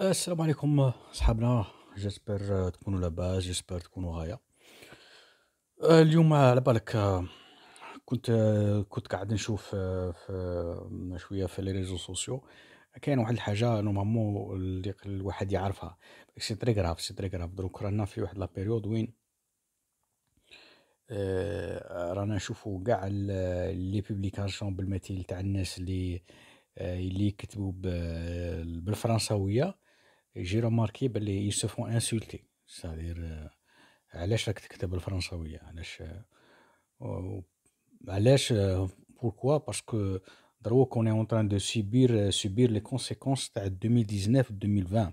السلام عليكم صحابنا جيسبر تكونوا لاباس جيسبر تكونوا غاية آه، اليوم على بالك آه، كنت آه، كنت قاعد نشوف في شويه في لي ريزو سوسيو كاين واحد الحاجه نورمالمون اللي الواحد يعرفها سي تري غراف سي تري غراف دروك رانا في واحد لا بيريود وين رانا نشوفو كاع لي بوبليكاسيون بالمثيل تاع الناس اللي اللي يكتبوا بالفرنساويه جي روماركي بلي يوسفون انسولتي سادير علاش راك تكتب الفرنساويه علاش علاش بوركوا باسكو دروك اون اون تران دو سيبير سيبير لي كونسيكونس تاع 2019 2020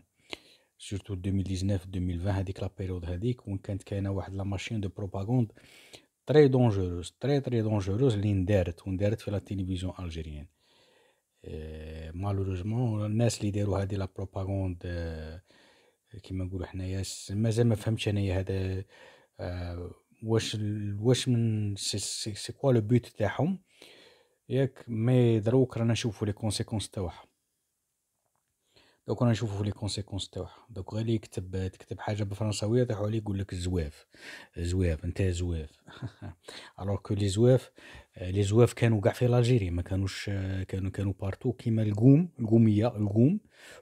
سورتو 2019 2020 هذيك لا بيريود هذيك وين كانت كاينه واحد لا ماشين دو بروباغوند تري دونجوروز تري تري دونجوروز اللي ندارت وندارت في لا تيليفزيون الجيريان مالوروزمون آه، الناس اللي داروا هذه لا بروباغوند آه، كيما نقولوا حنايا مازال ما فهمتش انايا هذا آه، واش واش من سي كوا لو بوت تاعهم ياك مي دروك رانا نشوفوا لي كونسيكونس تاعها دوك راه نشوفو في لي كونسيكونس تاعها دوك غير يكتب تكتب حاجه بالفرنساويه يطيحو عليه يقول لك زواف زواف انت زواف الوغ كو لي زواف لي زواف كانوا كاع في لالجيري ما كانوش كانوا كانوا بارتو كيما القوم القوميه القوم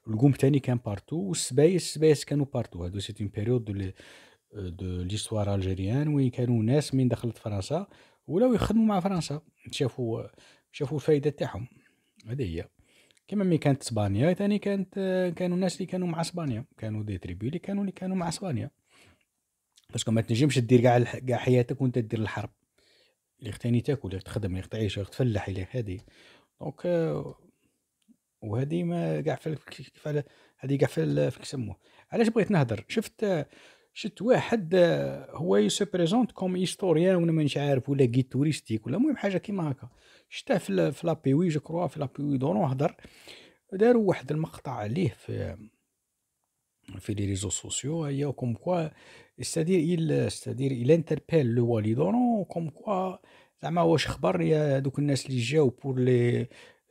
القوم تاني كان بارتو والسبايس السبايس كانوا بارتو هادو سيت اون بيريود دو دو ليستوار الجيريان وين كانوا ناس من دخلت فرنسا ولاو يخدموا مع فرنسا شافوا شافوا الفائده تاعهم هذه هي كما مي كانت اسبانيا ثاني كانت كانوا الناس اللي كانوا مع اسبانيا كانوا دي تريبي اللي كانوا اللي كانوا مع اسبانيا باسكو ما تنجمش دير كاع كاع حياتك وانت دير الحرب اللي ختاني تاكل اللي تخدم اللي تعيش اللي تفلح اللي هذه دونك وهذه ما كاع في كيف هذه كاع في كيسموه علاش بغيت نهضر شفت شفت واحد آه، هو يسو بريزونت كوم هيستوريان ولا مانيش عارف ولا جيد توريستيك ولا المهم حاجه كيما هكا شتاه في في لابي وي جو كروا في لابي وي دورون هضر داروا واحد المقطع عليه في في لي ريزو سوسيو هي كوم كوا استدير il استدير il interpelle لو والي دورون كوم كوا زعما واش خبر يا دوك الناس اللي جاو بور لي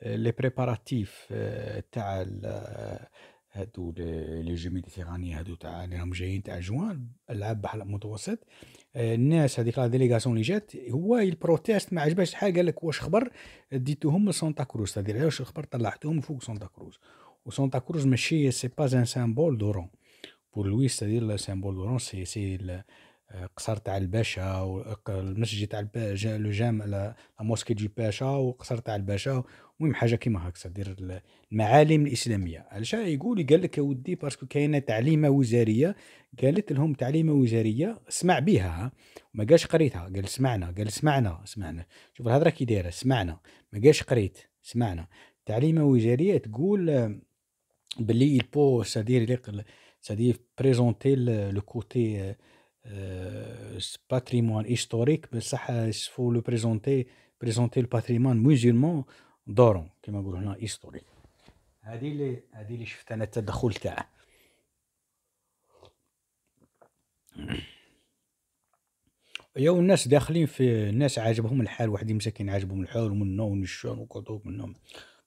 لي بريباراتيف تاع هادو لي جو ميديتيراني هادو تاع راهم جايين تاع جوان العاب بحال متوسط آه، الناس هذيك لا ديليغاسيون اللي جات هو البروتيست ما عجبهاش الحال قال لك واش خبر ديتوهم لسانتا كروز تدير واش خبر طلعتوهم فوق سانتا كروز وسانتا كروز ماشي سي با ان سيمبول دورون بور لويس تدير سيمبول دورون سي سي قصر تاع الباشا آه، المسجد تاع الباشا لو جام لا موسكي دي باشا وقصر تاع الباشا المهم حاجه كيما هكا دير المعالم الاسلاميه علاش يقول قال لك يا ودي باسكو كاينه تعليمه وزاريه قالت لهم تعليمه وزاريه اسمع بها ما قالش قريتها قال سمعنا قال سمعنا سمعنا شوف الهضره كي دايره سمعنا ما قالش قريت سمعنا تعليمه وزاريه تقول بلي البو سادير سادير بريزونتي لو كوتي باتريمون هيستوريك بصح سفو لو بريزونتي بريزونتي الباتريمون musulman دورون كما نقولوا هنا هيستوري هذه اللي هذه اللي شفت انا التدخل تاعه ياو الناس داخلين في الناس عاجبهم الحال واحد مساكين عاجبهم الحال ومنه ونشان وكذا منهم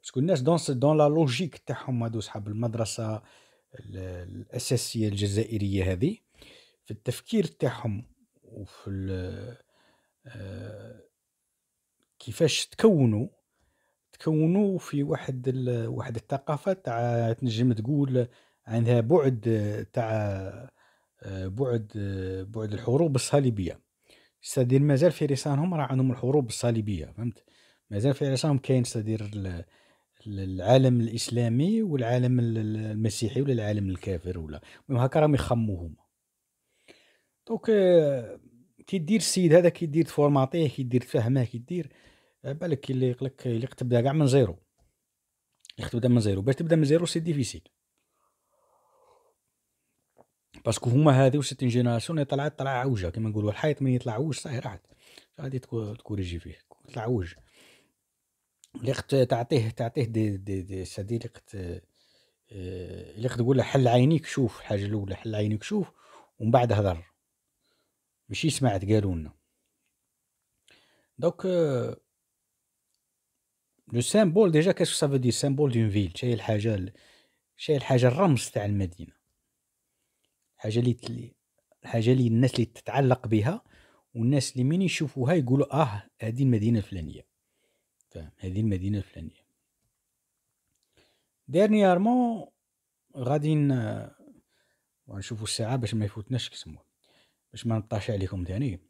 باسكو الناس دون دون لا لوجيك تاعهم هادو صحاب المدرسه الاساسيه الجزائريه هذه في التفكير تاعهم وفي آه، كيفاش تكونوا تكونوا في واحد ال... واحد الثقافه تاع تنجم تقول عندها بعد تاع آه، بعد آه، بعد الحروب الصليبيه استدير مازال في رسانهم راه عندهم الحروب الصليبيه فهمت مازال في رسانهم كاين ال... العالم الاسلامي والعالم المسيحي ولا العالم الكافر ولا المهم هكا راهم يخموهم هما دونك آه، كي دير السيد هذا كي دير تفورماطيه كي دير تفهمه كي دير بالك اللي يقلك اللي تبدا كاع من زيرو اللي تبدا من زيرو باش تبدا من زيرو سي ديفيسيل باسكو هما و وست جينيراسيون اللي طلعت طلع عوجه كيما نقولوا الحيط من يطلع عوج صحيح راحت غادي تكوريجي فيه طلع عوج اللي تعطيه تعطيه دي دي دي سادي اللي آه، اللي تقول له حل عينيك شوف الحاجه الاولى حل عينيك شوف ومن بعد هضر ماشي سمعت قالوا لنا دوك آه، لو سامبول ديجا كاش سافو دي سامبول دون فيل شاي الحاجه شاهي الحاجه الرمز تاع المدينه حاجة اللي تلي الحاجه اللي الناس اللي تتعلق بها والناس اللي مين يشوفوها يقولوا اه هذه المدينه الفلانيه فاهم هذه المدينه الفلانيه ديرنيارمون غادي ونشوفوا الساعه باش ما يفوتناش كسمو باش ما نطاش عليكم ثاني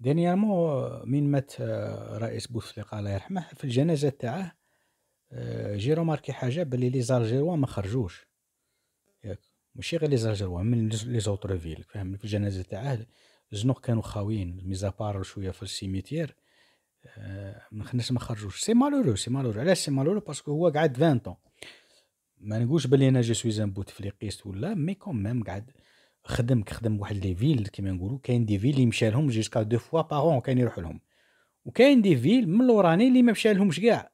دينيامو من مات آه، رئيس بوتفليقه الله يرحمه في الجنازه تاعه آه، جيرو ماركي حاجه بلي لي زالجيروا ما خرجوش ياك ماشي غير لي زالجيروا من لي زوتر فيل فاهم في الجنازه تاعه زنوق كانوا خاويين ميزابار شويه في السيميتير آه، ما خناش ما خرجوش سي مالورو سي مالورو علاش سي مالورو باسكو هو قعد 20 طون ما نقولش بلي انا جو ان بوتفليقيست ولا مي كون ميم قعد خدم خدم واحد لي فيل كيما نقولوا كاين دي فيل اللي مشى لهم جيسكا دو فوا باغون كان يروح لهم وكاين دي فيل من لوراني اللي ما مشى لهمش كاع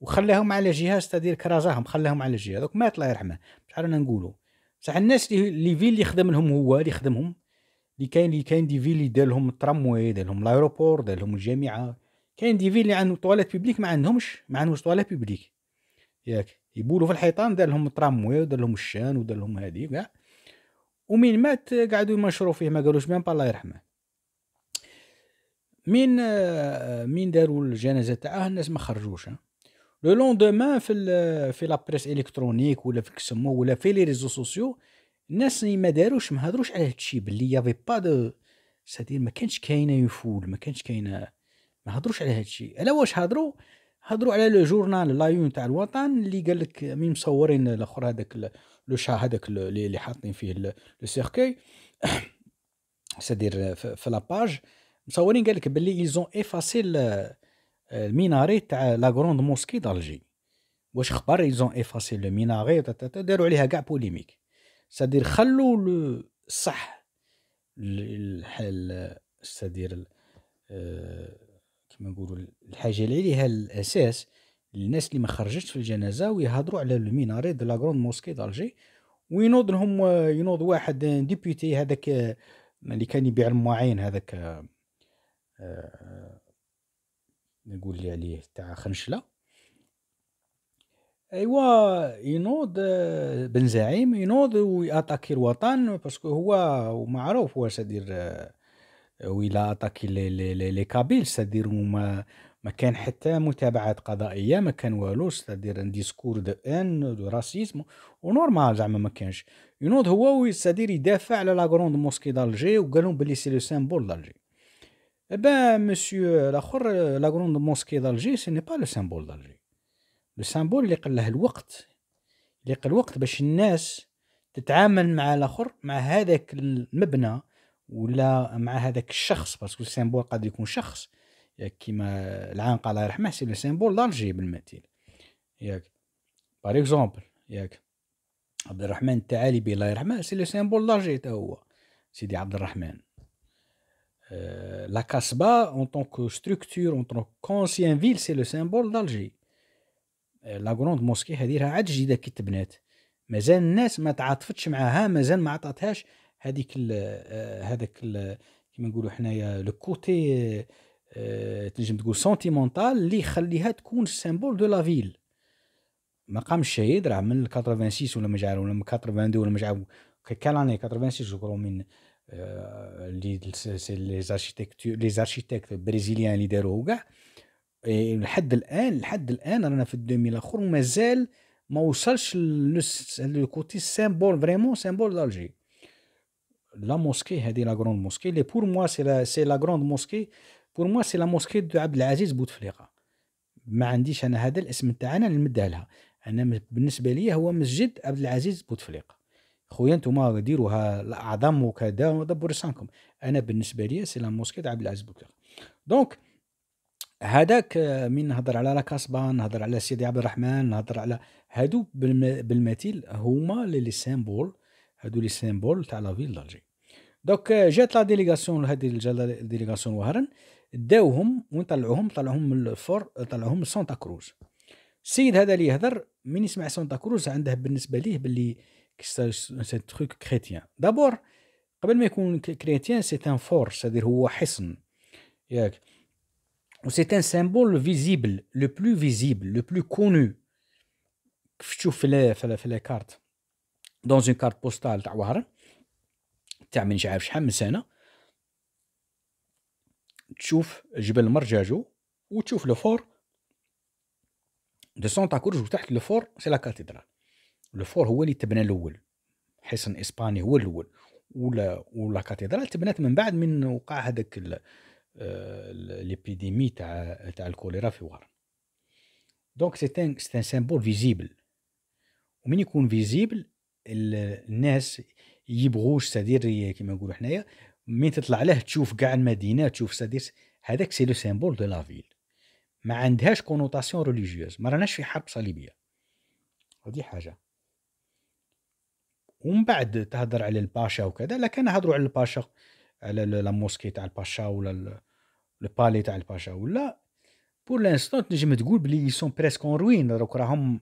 وخلاهم على جهاز تدير كرازاهم خلاهم على جهه دوك مات الله يرحمه شحال رانا نقولوا بصح الناس اللي فيل اللي خدم لهم هو اللي خدمهم اللي كاين اللي كاين دي فيل اللي دار لهم الترامواي دار لهم لايروبور دار لهم الجامعه كاين دي فيل اللي عندهم طواليت بيبليك ما عندهمش ما عندهمش طواليت بيبليك ياك يبولوا في الحيطان دار لهم الترامواي ودار لهم الشان ودار لهم هذه كاع ومين مات قعدوا ينشروا فيه ما قالوش بيان الله يرحمه مين آه، مين داروا الجنازه تاعه الناس ما خرجوش لو لوندومان في في لا لابريس الكترونيك ولا في كسمو ولا في لي ريزو سوسيو الناس ما داروش ما هضروش على هادشي بلي يافي با دو سادير ما كانش كاينه يفول ما كانش كاينه ما هضروش على هادشي على واش هضروا هضروا على لو جورنال لايون تاع الوطن اللي قال لك مين مصورين الاخر هذاك لو شا هذاك اللي حاطين فيه لو سيركي سادير في لاباج مصورين قال لك باللي ايزون افاسي الميناري تاع لا غروند موسكي دالجي واش خبر ايزون افاسي لو ميناري داروا عليها كاع بوليميك سادير لو صح سادير كما نقولوا الحاجه اللي ليها الاساس الناس اللي ما خرجتش في الجنازه ويهضروا على الميناري دو لا غروند موسكي دالجي وينوض لهم ينوض واحد ديبيوتي هذاك اللي كان يبيع المواعين هذاك آه، آه، نقول لي عليه تاع خنشله ايوا ينوض آه، بن زعيم ينوض وياتاكي الوطن باسكو هو معروف واش سدير والى اتاكي لي لي لي, لي كابيل سادير هما ما كان حتى متابعات قضائيه ما كان والو سادير ان ديسكور دو ان دو راسيزم ونورمال زعما ما كانش ينوض هو سادير يدافع على لا غروند موسكي دالجي لهم بلي سي لو سامبول دالجي با مسيو الاخر لا غروند موسكي دالجي سي ني با لو سامبول دالجي لو سامبول اللي قله الوقت اللي قل الوقت باش الناس تتعامل مع الاخر مع هذاك المبنى ولا مع هذاك الشخص باسكو السيمبول قد يكون شخص ياك كيما العنقه الله يرحمه سي لو سيمبول دالجي بالمثيل ياك باغ اكزومبل ياك عبد الرحمن التعالبي الله يرحمه سي لو سيمبول دالجي تا هو سيدي عبد الرحمن آه، لا كاسبا اون طونك ستركتور اون طونك كونسيان فيل سي لو سيمبول دالجي آه، لا غروند موسكي هذه راها عاد جديده كي تبنات مازال الناس ما تعاطفتش معاها مازال ما عطاتهاش هذيك آه، هذاك كما نقولوا حنايا لو كوتي آه، تنجم تقول سونتيمونتال اللي يخليها تكون سيمبول دو لا فيل مقام الشهيد راه من 86 ولا مش عارف ولا من 82 ولا مش عارف كان اني 86 جو كرو من آه، اللي لي زاركتيكتور لي زاركتيكت برازيليان اللي داروه كاع لحد الان لحد الان رانا في 2000 الاخر ومازال ما وصلش لو كوتي سيمبول فريمون سيمبول دالجي لا موسكي هذه لا غروند موسكي لي بور موا سي لا سي لا غروند موسكي بور موا سي لا موسكي دو عبد العزيز بوتفليقة. ما عنديش انا هذا الاسم تاع انا نمدها لها. انا بالنسبه لي هو مسجد عبد العزيز بوتفليقة. خويا نتوما ديروها الاعظم وكذا ودبر سانكم انا بالنسبه لي سي لا موسكي عبد العزيز بوتفليقة. دونك هذاك آه، من نهضر على لاكاسبا نهضر على سيدي عبد الرحمن نهضر على هادو بالمثيل هما لي سيمبول هادو لي سيمبول تاع لا فيل دالجي دوك جات لا ديليغاسيون هذه ديليغاسيون وهرن داوهم وين طلعوهم طلعوهم من الفور طلعوهم من سانتا كروز السيد هذا اللي يهضر من يسمع سانتا كروز عنده بالنسبه ليه باللي سي تروك كريتيان دابور قبل ما يكون كريتيان سي ان فور سادير هو حصن ياك و سي ان سيمبول فيزيبل لو بلو فيزيبل لو بلو كونو كيف تشوف في لا في لا كارت دون اون كارت بوستال تاع وهران تاع من شحال من سنه تشوف جبل مرجاجو وتشوف لو فور دو سونتا كروج وتحت لو فور سي لا كاتدرال لو فور هو اللي تبنى الاول حصن اسباني هو الاول ولا ولا كاتدرال تبنات من بعد من وقع هذاك ليبيديمي آه، تاع تاع الكوليرا في وار دونك سي سي ان سيمبول فيزيبل ومن يكون فيزيبل الناس يبغوش سادير كيما نقولو نقولوا حنايا مين تطلع له تشوف كاع المدينه تشوف سادير هذاك سي لو سيمبول دو لا فيل ما عندهاش كونوتاسيون ريليجيوز ما راناش في حرب صليبيه هذه حاجه ومن بعد تهضر على الباشا وكذا لا كان هضروا على الباشا على لا موسكي تاع الباشا ولا بالي تاع الباشا ولا بور لانستون تنجم تقول بلي سون بريسك اون روين راهم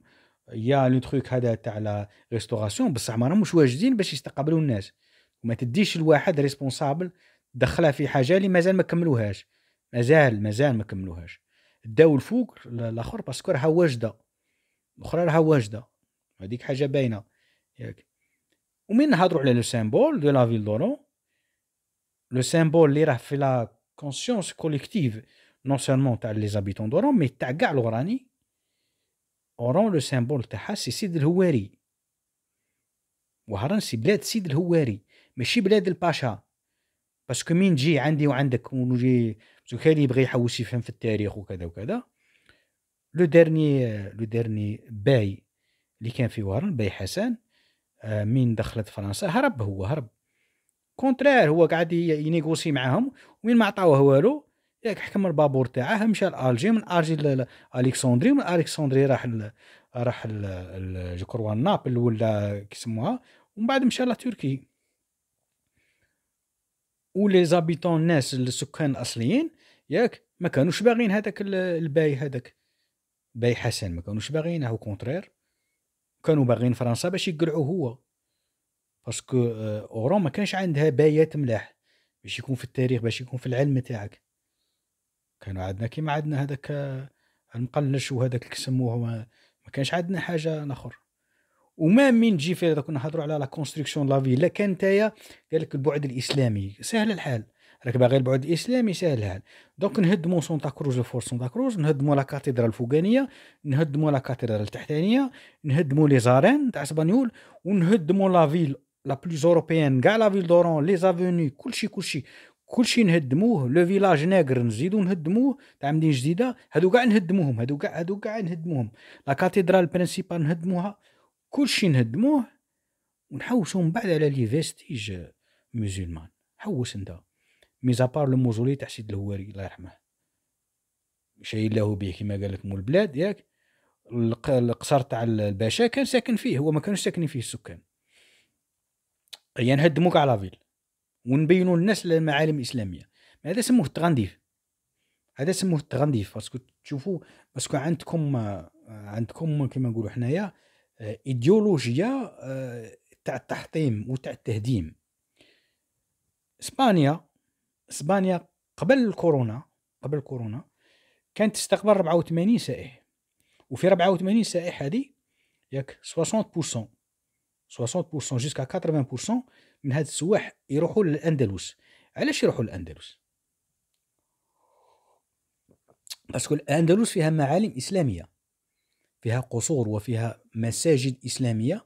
يا لو تروك هذا تاع لا ريستوراسيون بصح ما راهمش واجدين باش يستقبلوا الناس وما تديش الواحد ريسبونسابل دخلها في حاجه اللي مازال ما كملوهاش مازال مازال ما كملوهاش داو الفوق الاخر باسكو راها واجده الاخرى راها واجده هذيك حاجه باينه ياك ومن نهضروا على لو سيمبول دو لا فيل دورون لو سيمبول اللي راه في لا كونسيونس كوليكتيف نون سولمون تاع لي زابيتون دورون مي تاع كاع لوراني اورون لو سيمبول تاعها سي سيد الهواري وهران سي بلاد سيد الهواري ماشي بلاد الباشا باسكو مين تجي عندي وعندك ونجي باسكو كان يبغي يحوس يفهم في التاريخ وكذا وكذا لو ديرني لو ديرني باي اللي كان في وهران باي حسن آه، مين دخلت فرنسا هرب هو هرب كونترير هو قاعد ينيغوسي معاهم وين ما عطاوه والو ياك حكم البابور تاعه مشى لالجي من الجي لالكسندري ومن الكسندري راح ال راح جو نابل ولا كيسموها ومن بعد مشى لتركي ولي زابيتون الناس السكان الاصليين ياك ما كانوش باغيين هذاك الباي هذاك باي حسن ما كانوش باغينه او كونترير كانوا باغيين فرنسا باش يقرعوا هو باسكو آه، اورون ما كانش عندها بايات ملاح باش يكون في التاريخ باش يكون في العلم تاعك كانوا عندنا كيما عندنا هذاك المقلش وهذاك كسموه ما, ما كانش عندنا حاجه اخر وما من تجي في كنا نهضروا على لا كونستركسيون لا فيلا كان نتايا قال لك البعد الاسلامي سهل الحال راك باغي البعد الاسلامي سهل الحال دونك نهدموا سونتا كروز وفور سونتا كروز نهدموا لا كاتدرا الفوقانيه نهدموا لا كاتدرا التحتانيه نهدموا لي زارين تاع اسبانيول ونهدموا لا فيل لا بلوز اوروبيان كاع لا فيل دورون لي زافوني كلشي كلشي كل شيء نهدموه لو فيلاج ناقر نزيدو نهدموه تاع مدينه جديده هادو كاع نهدموهم هادو كاع هادو كاع نهدموهم لا كاتدرال برينسيبال نهدموها كل شيء نهدموه ونحوسو من بعد على لي فيستيج مسلمان حوس انت ميزابار لو موزولي تاع سيد الهواري الله يرحمه شيء له به كما قال مول البلاد ياك القصر تاع الباشا كان ساكن فيه هو ما كانوش ساكنين فيه السكان يعني هدموا كاع فيل ونبينوا للناس المعالم الاسلاميه هذا سموه التغنديف هذا سموه التغنديف باسكو تشوفوا باسكو عندكم عندكم كما نقولوا حنايا آه، ايديولوجيه آه، تاع التحطيم وتاع التهديم اسبانيا اسبانيا قبل الكورونا قبل الكورونا كانت تستقبل 84 سائح وفي 84 سائح هذه ياك 60% 60% جيسكا 80% من هاد السواح يروحوا للاندلس علاش يروحوا للاندلس باسكو الاندلس فيها معالم اسلاميه فيها قصور وفيها مساجد اسلاميه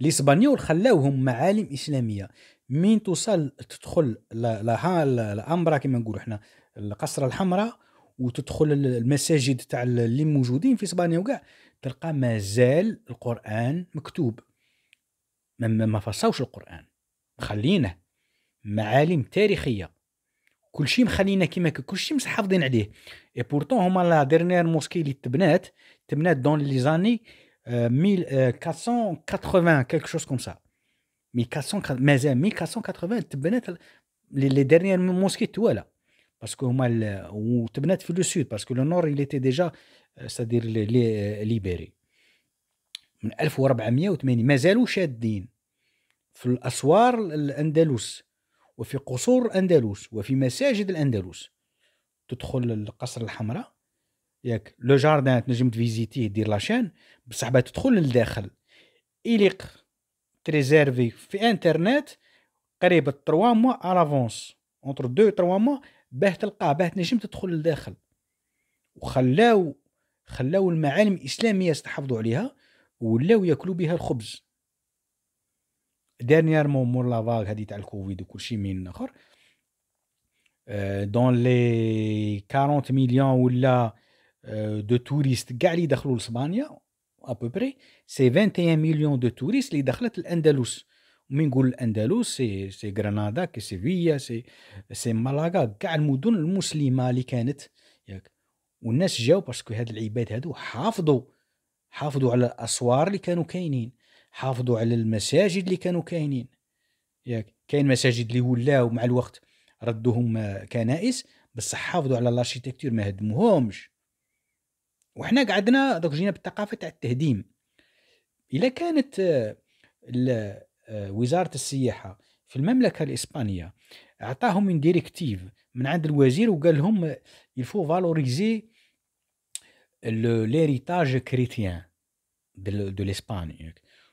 الاسبانيول خلاوهم معالم اسلاميه مين توصل تدخل لها الامبرا كما نقولوا حنا القصر الحمراء وتدخل المساجد تاع اللي موجودين في اسبانيا وكاع تلقى مازال القران مكتوب ما ما فصوش القران مخلينه معالم تاريخيه كلشي مخلينا كيما كلشي شيء محافظين عليه اي بورتون هما لا ديرنيير موسكي اللي تبنات تبنات دون لي زاني 1480 كيلك شوز كوم سا 1480 مازال 1480 تبنات لي ديرنيير موسكي توالا باسكو هما وتبنات في لو سود باسكو لو نور il تي ديجا سادير c'est-à-dire euh, من 1480 مازالوا شادين في الأسوار الأندلس وفي قصور الأندلس وفي مساجد الأندلس تدخل القصر الحمراء ياك لو جاردان تنجم تفيزيتيه دير لاشين بصح تدخل للداخل إليق تريزيرفي في انترنت قريب 3 موا الافونس اونتر 2 3 موا باه تلقاه باه تنجم تدخل للداخل وخلاو خلاو المعالم الاسلاميه استحافظوا عليها ولاو ياكلوا بها الخبز مو مور لافاغ هادي تاع الكوفيد وكلشي من اخر آه، دون لي 40 مليون ولا آه، دو توريست كاع اللي دخلوا لاسبانيا ابوبري سي 21 مليون دو توريست اللي دخلت الاندلس ومن نقول الاندلس سي سي غرناطه كي سيفيا سي سي مالاغا كاع المدن المسلمه اللي كانت ياك والناس جاو باسكو هاد العباد هادو حافظوا حافظوا على الاسوار اللي كانوا كاينين حافظوا على المساجد اللي كانوا كاينين ياك كاين مساجد اللي ولاو مع الوقت ردوهم كنائس بصح حافظوا على الارشيتكتور ما هدموهمش وحنا قعدنا دوك جينا بالثقافه تاع التهديم الا كانت آه، آه، وزاره السياحه في المملكه الاسبانيه عطاهم من ديريكتيف من عند الوزير وقال لهم يلفو فالوريزي l'héritage chrétien de, de l'Espagne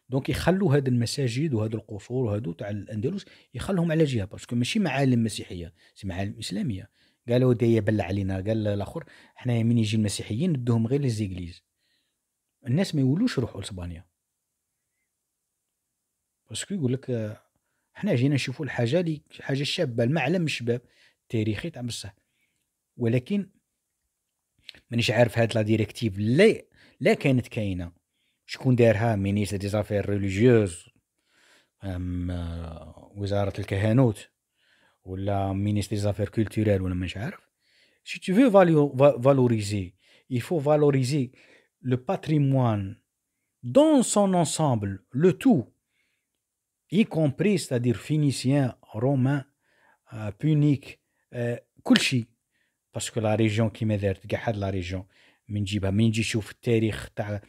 دونك يعني. يخلوا هاد المساجد وهاد القصور وهادو تاع الاندلس يخلهم على جهه باسكو ماشي معالم مسيحيه سي معالم اسلاميه قالوا دي بلع علينا قال الاخر حنايا من يجي المسيحيين ندوهم غير للزيغليز الناس ما يولوش يروحوا لاسبانيا باسكو يقول لك حنا جينا نشوفوا الحاجه اللي حاجه شابه المعلم الشباب التاريخي تاع بصح ولكن مانيش عارف هاد لا ديريكتيف لا لا كانت كاينه شكون دارها مينيستر دي زافير ريليجيوز ام آه، وزاره الكهنوت ولا مينيستر دي زافير كولتورال ولا مانيش عارف سي تو veux فالوريزي il faut valoriser le patrimoine dans son ensemble, le tout, y compris, c'est-à-dire phénicien, romain, euh, punique, euh, kulchi. باسكو لا ريجيون كيما دارت كاع هاد لا ريجيون من جيبها من جي تشوف التاريخ تاع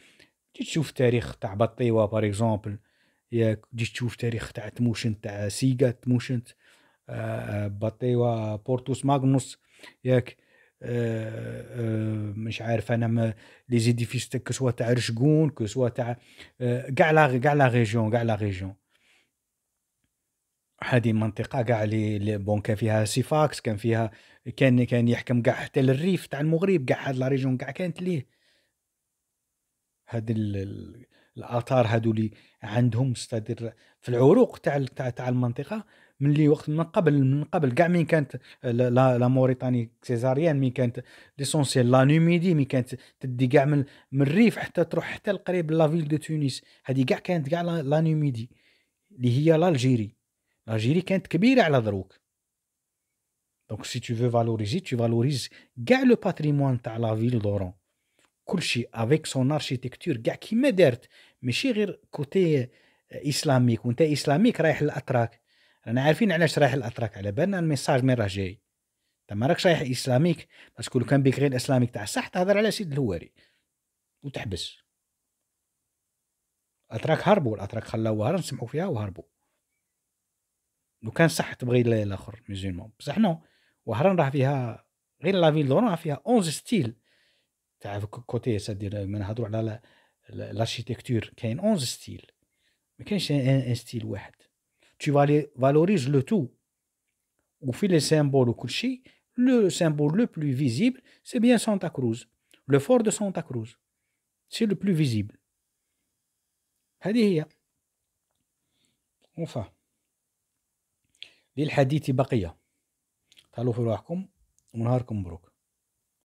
تجي تشوف التاريخ تاع بطيوه باغ اكزومبل ياك تجي تشوف تاريخ تاع تموشنت تاع سيغا تموشنت آه بطيوه بورتوس ماغنوس ياك آه آه مش عارف انا لي زيديفيس كو سوا تاع رشقون كو سوا تاع آه، كاع لا كاع لا ريجيون كاع لا ريجيون هذه منطقه كاع اللي بون كان فيها سيفاكس كان فيها كان كان يحكم كاع حتى للريف تاع المغرب كاع هاد لا ريجون كاع كانت ليه هاد الاثار هادو اللي عندهم ستادير في العروق تاع تاع تاع المنطقه من اللي وقت من قبل من قبل كاع مين كانت لا, لا موريتاني سيزاريان مين كانت ليسونسيال لا نوميدي مين كانت تدي كاع من, الريف حتى تروح حتى القريب لا فيل دو تونس هذه كاع كانت كاع لا نوميدي اللي هي لالجيري الجيري كانت كبيره على دروك دونك سي تو فو فالوريزي تو فالوريز كاع لو باتريمون تاع لا فيل دورون كلشي افيك سون اركيتكتور كاع كيما دارت ماشي غير كوتي اسلاميك وانت اسلاميك رايح للاتراك رانا عارفين علاش رايح للاتراك على بالنا الميساج مين راه جاي انت ما راكش رايح اسلاميك باسكو لو كان بيك غير اسلاميك تاع الصح تهضر على سيد الهواري وتحبس الاتراك هربوا الاتراك خلاوها نسمحوا فيها وهربوا لو كان صح تبغي الاخر ميزيلمون بصح نو وهران راه فيها غير لافيل دورون راه فيها 11 ستيل تاع كوتي سادير ما نهضروا على l'architecture كاين 11 ستيل ما كاينش ان ستيل واحد tu valorises le tout وفي لي سيمبول وكل كلشي le symbole le plus visible, c'est bien Santa Cruz. Le fort de Santa Cruz. C'est le plus visible. هذه هي. Enfin. للحديث بقية تعالوا في روحكم ونهاركم مبروك